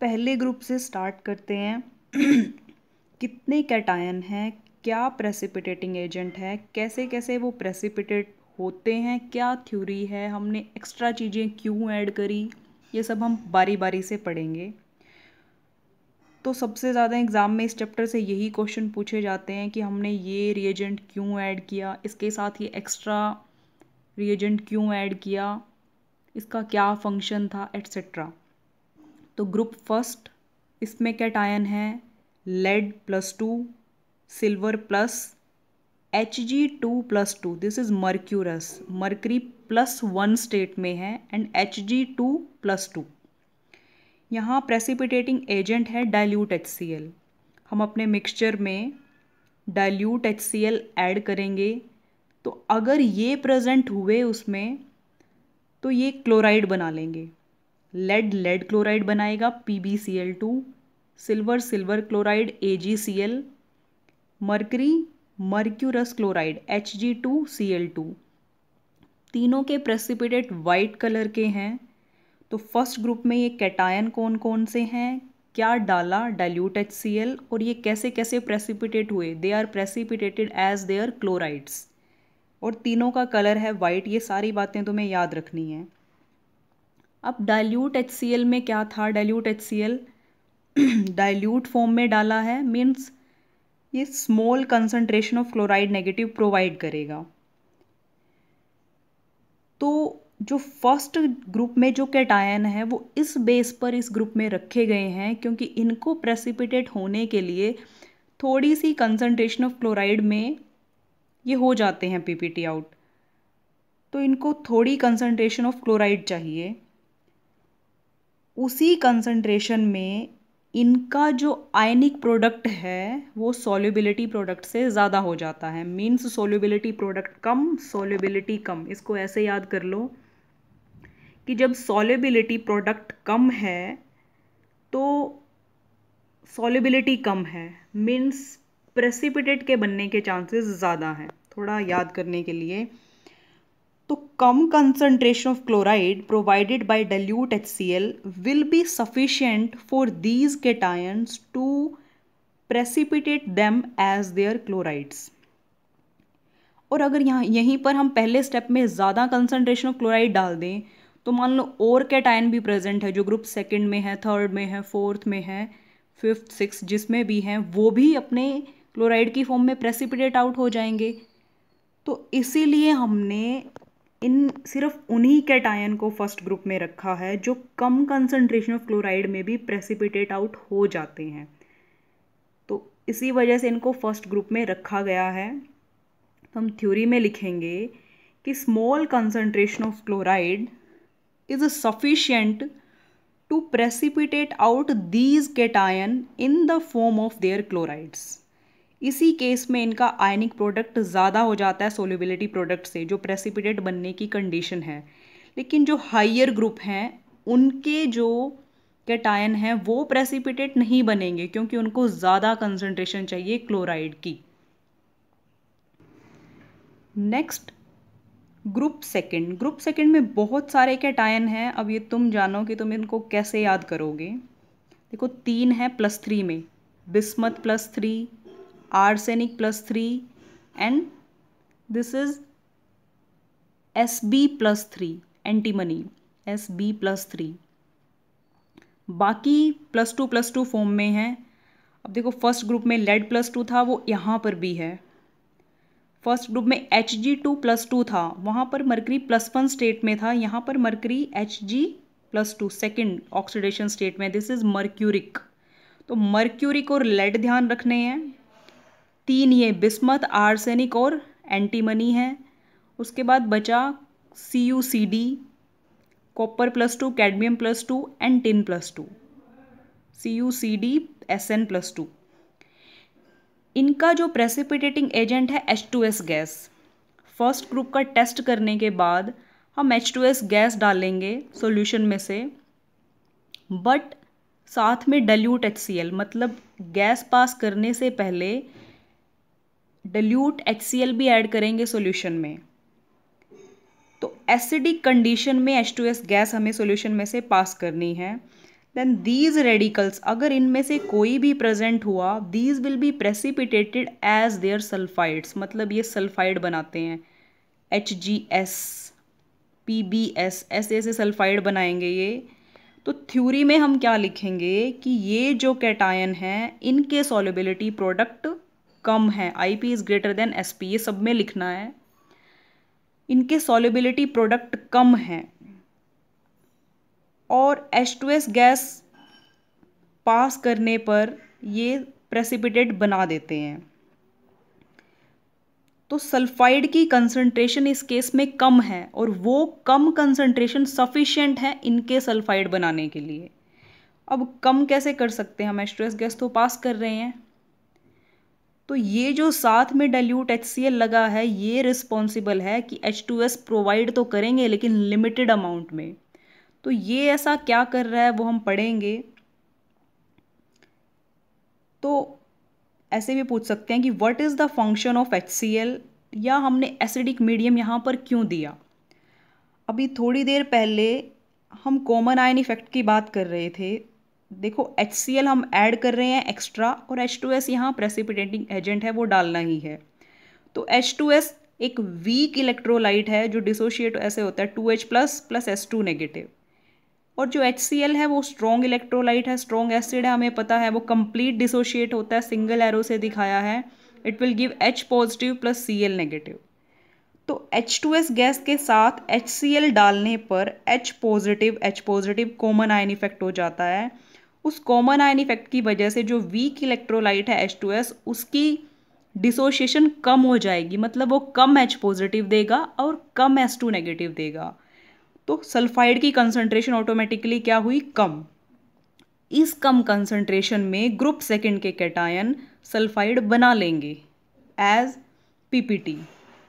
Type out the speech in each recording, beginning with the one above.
पहले ग्रुप से स्टार्ट करते हैं कितने कैटायन हैं क्या प्रेसिपिटेटिंग एजेंट है कैसे कैसे वो प्रेसिपिटेट होते हैं क्या थ्योरी है हमने एक्स्ट्रा चीज़ें क्यों ऐड करी ये सब हम बारी बारी से पढ़ेंगे तो सबसे ज़्यादा एग्ज़ाम में इस चैप्टर से यही क्वेश्चन पूछे जाते हैं कि हमने ये रिएजेंट क्यों ऐड किया इसके साथ ये एक्स्ट्रा रिएजेंट क्यों ऐड किया इसका क्या फंक्शन था एट्सट्रा तो ग्रुप फर्स्ट इसमें कैट आयन है lead plus two silver plus H G two plus two this is mercurous mercury plus one state में है and H G two plus two यहाँ प्रेसिपिटेटिंग एजेंट है dilute H C L हम अपने mixture में dilute H C L add करेंगे तो अगर ये प्रेजेंट हुए उसमें तो ये क्लोराइड बना लेंगे लेड लेड क्लोराइड बनाएगा P B C L two silver silver chloride A G C L mercury mercurous chloride H G two C L two तीनों के प्रेसिपिटेट वाइट कलर के हैं तो फर्स्ट ग्रुप में ये कैटायन कौन कौन से हैं क्या डाला डाइल्यूट एच सी एल और ये कैसे कैसे प्रेसिपिटेट हुए they are precipitated as they are chlorides और तीनों का कलर है वाइट ये सारी बातें तुम्हें याद रखनी है अब डाइल्यूट एच में क्या था डाइल्यूट एच डाइल्यूट फॉर्म में डाला है मीन्स ये small concentration of chloride negative provide करेगा तो जो फर्स्ट ग्रुप में जो कैटायन है वो इस बेस पर इस ग्रुप में रखे गए हैं क्योंकि इनको प्रेसिपिटेट होने के लिए थोड़ी सी कंसनट्रेशन ऑफ क्लोराइड में ये हो जाते हैं पीपीटी आउट तो इनको थोड़ी कंसनट्रेशन ऑफ क्लोराइड चाहिए उसी कंसनट्रेशन में इनका जो आयनिक प्रोडक्ट है वो सोल्यूबिलिटी प्रोडक्ट से ज़्यादा हो जाता है मीन्स सोल्यूबिलिटी प्रोडक्ट कम सोल्यूबिलिटी कम इसको ऐसे याद कर लो कि जब सोल्यूबिलिटी प्रोडक्ट कम है तो सोल्यूबिलिटी कम है मीन्स प्रेसिपिटेट के बनने के चांसेस ज़्यादा हैं थोड़ा याद करने के लिए कम chloride provided by dilute H C L will be sufficient for these cations to precipitate them as their chlorides और अगर यहाँ यहीं पर हम पहले स्टेप में ज़्यादा कंसनट्रेशन ऑफ क्लोराइड डाल दें तो मान लो और कैटायन भी प्रेजेंट है जो ग्रुप सेकेंड में है थर्ड में है फोर्थ में है फिफ्थ सिक्स जिसमें भी हैं वो भी अपने क्लोराइड की फॉर्म में प्रेसिपिटेट आउट हो जाएंगे तो इसीलिए हमने इन सिर्फ उन्हीं कैटायन को फर्स्ट ग्रुप में रखा है जो कम कंसनट्रेशन ऑफ क्लोराइड में भी प्रेसिपिटेट आउट हो जाते हैं तो इसी वजह से इनको फर्स्ट ग्रुप में रखा गया है तो हम थ्योरी में लिखेंगे कि small concentration of chloride is sufficient to precipitate out these cation in the form of their chlorides इसी केस में इनका आयनिक प्रोडक्ट ज़्यादा हो जाता है सोल्यूबिलिटी प्रोडक्ट से जो प्रेसिपिटेट बनने की कंडीशन है लेकिन जो हाइयर ग्रुप हैं उनके जो कैटायन हैं वो प्रेसिपिटेट नहीं बनेंगे क्योंकि उनको ज़्यादा कंसनट्रेशन चाहिए क्लोराइड की next group second group second में बहुत सारे कैटायन हैं अब ये तुम जानो कि तुम इनको कैसे याद करोगे देखो तीन है प्लस थ्री में bismuth plus three arsenic plus 3 and this is SB plus 3 antimony SB plus 3 बाकी plus two plus two form में है अब देखो फर्स्ट ग्रुप में लेड प्लस टू था वो यहाँ पर भी है फर्स्ट ग्रुप में H G two plus two था वहाँ पर मरकरी प्लस वन स्टेट में था यहाँ पर mercury H G plus two second oxidation state में दिस इज मर्क्यूरिक तो मर्क्यूरिक और लेड ध्यान रखने हैं तीन ये बिस्मत आर्सेनिक और एंटीमनी है उसके बाद बचा C U C D copper plus two cadmium plus two and tin plus two C U C D S N plus two इनका जो प्रेसिपिटेटिंग एजेंट है H two S gas first group का test करने के बाद हम H two S gas डालेंगे solution में से बट साथ में डल्यूट एच सी एल मतलब गैस पास करने से पहले डल्यूट एच भी ऐड करेंगे सॉल्यूशन में तो एसिडिक कंडीशन में एस गैस हमें सॉल्यूशन में से पास करनी है देन दीज रेडिकल्स अगर इनमें से कोई भी प्रेजेंट हुआ these will be precipitated as their sulphides मतलब ये सल्फाइड बनाते हैं H G S P B S ऐसे ऐसे सल्फाइड बनाएंगे ये तो थ्योरी में हम क्या लिखेंगे कि ये जो कैटायन हैं इनके सॉलेबिलिटी प्रोडक्ट कम है I P is greater than S P ये सब में लिखना है इनके सॉलिबिलिटी प्रोडक्ट कम है और H two S gas pass करने पर ये प्रेसिपिटेट बना देते हैं तो सल्फाइड की कंसंट्रेशन इस केस में कम है और वो कम कंसंट्रेशन सफिशिएंट है इनके सल्फाइड बनाने के लिए अब कम कैसे कर सकते हैं हम एच गैस तो पास कर रहे हैं तो ये जो साथ में डाइल्यूट एच लगा है ये रिस्पॉन्सिबल है कि एच टू एस प्रोवाइड तो करेंगे लेकिन लिमिटेड अमाउंट में तो ये ऐसा क्या कर रहा है वो हम पढ़ेंगे तो ऐसे भी पूछ सकते हैं कि what is the function of H या हमने एसिडिक मीडियम यहाँ पर क्यों दिया अभी थोड़ी देर पहले हम कॉमन आयन इफेक्ट की बात कर रहे थे देखो एच हम ऐड कर रहे हैं एक्स्ट्रा और एच टू एस यहाँ प्रेसिपिटेटिंग एजेंट है वो डालना ही है तो एच टू एस एक वीक इलेक्ट्रोलाइट है जो डिसोशिएट ऐसे होता है two H plus plus S two negative और जो एच सी एल है वो स्ट्रॉन्ग इलेक्ट्रोलाइट है स्ट्रॉन्ग एसिड है हमें पता है वो कंप्लीट डिसोशिएट होता है सिंगल एरो से दिखाया है it will give H positive plus C L negative तो एच टू एस गैस के साथ एच सी एल डालने पर H positive H positive common ion effect हो जाता है उस कॉमन आयन इफेक्ट की वजह से जो वीक इलेक्ट्रोलाइट है एच टू एस उसकी डिसोशिएशन कम हो जाएगी मतलब वो कम एच पॉजिटिव देगा और कम एच टू नेगेटिव देगा तो सल्फाइड की कंसंट्रेशन ऑटोमेटिकली क्या हुई कम इस कम कंसनट्रेशन में ग्रुप सेकेंड के कैटायन सल्फाइड बना लेंगे एज पीपीटी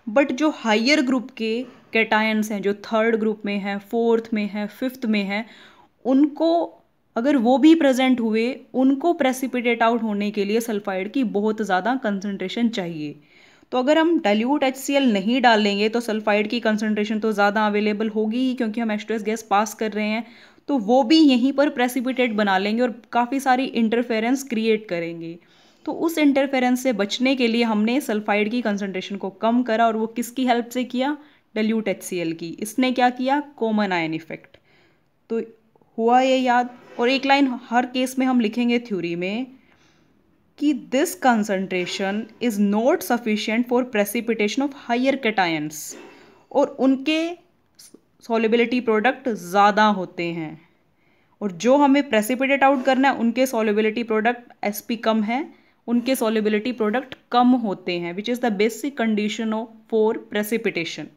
बट जो हायर ग्रुप के कैटायंस हैं जो थर्ड ग्रुप में हैं फोर्थ में हैं फिफ्थ में हैं उनको अगर वो भी प्रेजेंट हुए उनको प्रेसिपिटेट आउट होने के लिए सल्फाइड की बहुत ज़्यादा कंसनट्रेशन चाहिए तो अगर हम डाइल्यूट एच नहीं डालेंगे तो सल्फाइड की कंसनट्रेशन तो ज़्यादा अवेलेबल होगी ही क्योंकि हम एस्ट्रेस गैस पास कर रहे हैं तो वो भी यहीं पर प्रेसिपिटेट बना लेंगे और काफ़ी सारी इंटरफेरेंस क्रिएट करेंगे तो उस इंटरफेरेंस से बचने के लिए हमने सल्फाइड की कंसनट्रेशन को कम करा और वो किसकी हेल्प से किया डल्यूट एच की इसने क्या किया कॉमन आयन इफेक्ट तो हुआ ये याद और एक लाइन हर केस में हम लिखेंगे थ्योरी में कि this concentration is not sufficient for precipitation of higher cations और उनके सॉलिबिलिटी प्रोडक्ट ज़्यादा होते हैं और जो हमें प्रेसिपिटेट आउट करना है उनके सॉलिबिलिटी प्रोडक्ट एस पी कम है उनके सॉलिबिलिटी प्रोडक्ट कम होते हैं which is the basic condition of for precipitation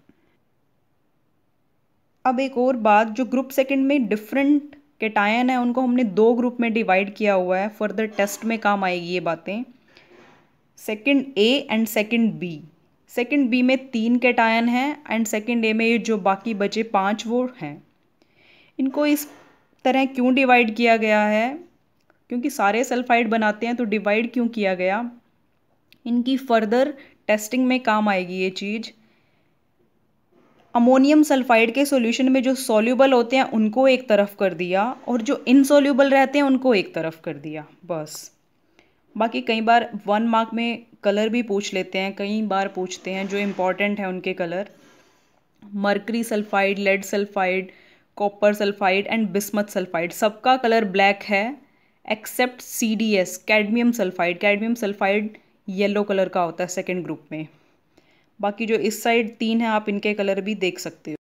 अब एक और बात जो ग्रुप सेकंड में डिफरेंट केटायन है उनको हमने दो ग्रुप में डिवाइड किया हुआ है फर्दर टेस्ट में काम आएगी ये बातें second A and second B second B में तीन केटायन हैं एंड सेकंड ए में ये जो बाकी बचे पांच वो हैं इनको इस तरह क्यों डिवाइड किया गया है क्योंकि सारे सल्फाइड बनाते हैं तो डिवाइड क्यों किया गया इनकी फर्दर टेस्टिंग में काम आएगी ये चीज़ अमोनियम सल्फाइड के सॉल्यूशन में जो सॉल्यूबल होते हैं उनको एक तरफ कर दिया और जो इनसॉल्यूबल रहते हैं उनको एक तरफ कर दिया बस बाकी कई बार वन मार्क में कलर भी पूछ लेते हैं कई बार पूछते हैं जो इम्पॉर्टेंट हैं उनके colour mercury sulphide lead sulphide copper sulphide and bismuth sulphide सबका कलर ब्लैक है except C D S cadmium sulphide cadmium sulphide yellow colour का होता है सेकेंड ग्रुप में बाकी जो इस साइड तीन है आप इनके कलर भी देख सकते हो।